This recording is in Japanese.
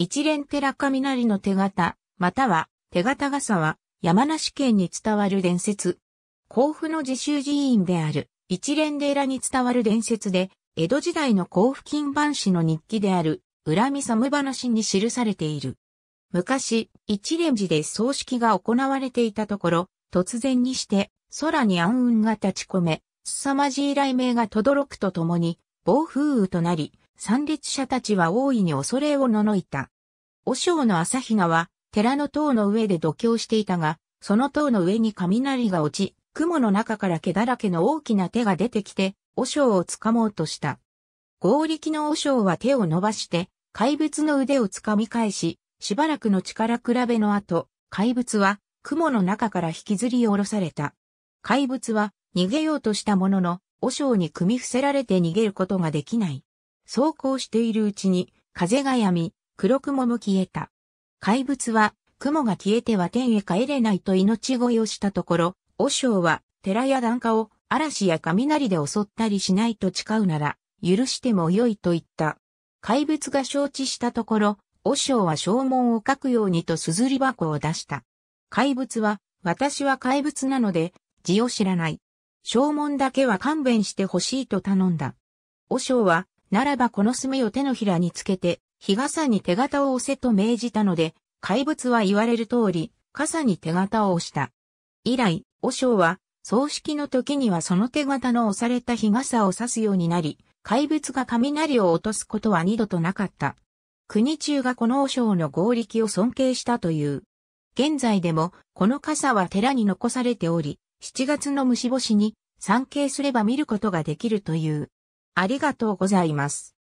一連寺雷の手形、または手形傘は山梨県に伝わる伝説。甲府の自習寺院である一連寺に伝わる伝説で、江戸時代の甲府金版紙の日記である恨み寒話に記されている。昔、一連寺で葬式が行われていたところ、突然にして空に暗雲が立ち込め、凄まじい雷鳴が轟くとともに暴風雨となり、参列者たちは大いに恐れをののいた。和尚の朝比奈は、寺の塔の上で度胸していたが、その塔の上に雷が落ち、雲の中から毛だらけの大きな手が出てきて、和尚を掴もうとした。合力の和尚は手を伸ばして、怪物の腕を掴み返し、しばらくの力比べの後、怪物は雲の中から引きずり下ろされた。怪物は逃げようとしたものの、和尚に組み伏せられて逃げることができない。走行しているうちに、風が止み、黒雲も消えた。怪物は、雲が消えては天へ帰れないと命乞いをしたところ、和尚は、寺や檀家を、嵐や雷で襲ったりしないと誓うなら、許してもよいと言った。怪物が承知したところ、和尚は正門を書くようにと硯箱を出した。怪物は、私は怪物なので、字を知らない。正門だけは勘弁してほしいと頼んだ。和尚は、ならばこの墨を手のひらにつけて、日傘に手形を押せと命じたので、怪物は言われる通り、傘に手形を押した。以来、和尚は、葬式の時にはその手形の押された日傘を刺すようになり、怪物が雷を落とすことは二度となかった。国中がこの和尚の合力を尊敬したという。現在でも、この傘は寺に残されており、7月の虫干しに、参詣すれば見ることができるという。ありがとうございます。